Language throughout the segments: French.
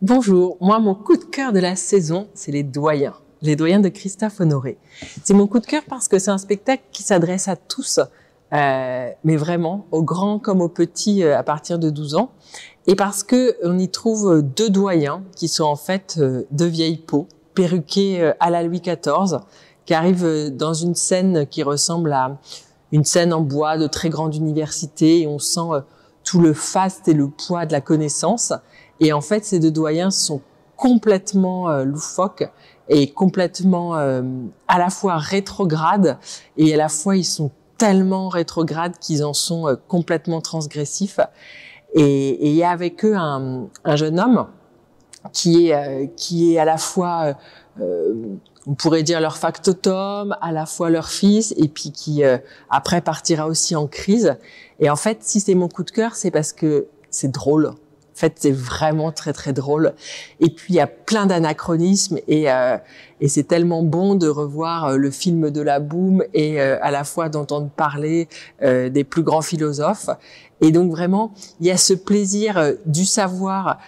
Bonjour, moi mon coup de cœur de la saison, c'est les doyens. Les doyens de Christophe Honoré. C'est mon coup de cœur parce que c'est un spectacle qui s'adresse à tous, euh, mais vraiment aux grands comme aux petits euh, à partir de 12 ans, et parce que on y trouve euh, deux doyens qui sont en fait deux vieilles peaux perruquées à la Louis XIV, qui arrivent dans une scène qui ressemble à une scène en bois de très grande université, et on sent tout le faste et le poids de la connaissance. Et en fait, ces deux doyens sont complètement euh, loufoques et complètement euh, à la fois rétrogrades et à la fois ils sont tellement rétrogrades qu'ils en sont euh, complètement transgressifs. Et il y a avec eux un, un jeune homme qui est, qui est à la fois on pourrait dire leur factotum, à la fois leur fils, et puis qui après partira aussi en crise. Et en fait, si c'est mon coup de cœur, c'est parce que c'est drôle. En fait, c'est vraiment très très drôle. Et puis il y a plein d'anachronismes et, euh, c'est tellement bon de revoir euh, le film de la boum et euh, à la fois d'entendre parler des plus grands philosophes. Et donc vraiment, il y a ce plaisir du savoir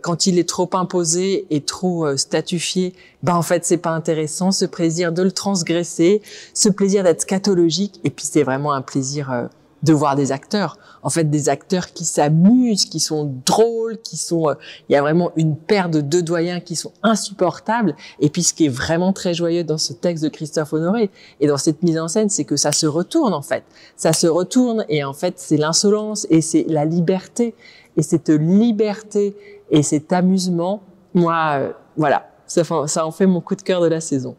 quand il est trop imposé et trop statifié. Ben en fait, c'est pas intéressant. Ce plaisir de le transgresser, ce plaisir d'être scatologique. Et puis c'est vraiment un plaisir de voir des acteurs. En fait, des acteurs qui s'amusent, qui sont drôles, qui sont. Euh, il y a vraiment une paire de deux doyens qui sont insupportables. Et puis, ce qui est vraiment très joyeux dans ce texte de Christophe Honoré et dans cette mise en scène, c'est que ça se retourne en fait. Ça se retourne et en fait, c'est l'insolence et c'est la liberté. Et cette liberté et cet amusement, moi, euh, voilà, ça, ça en fait mon coup de cœur de la saison.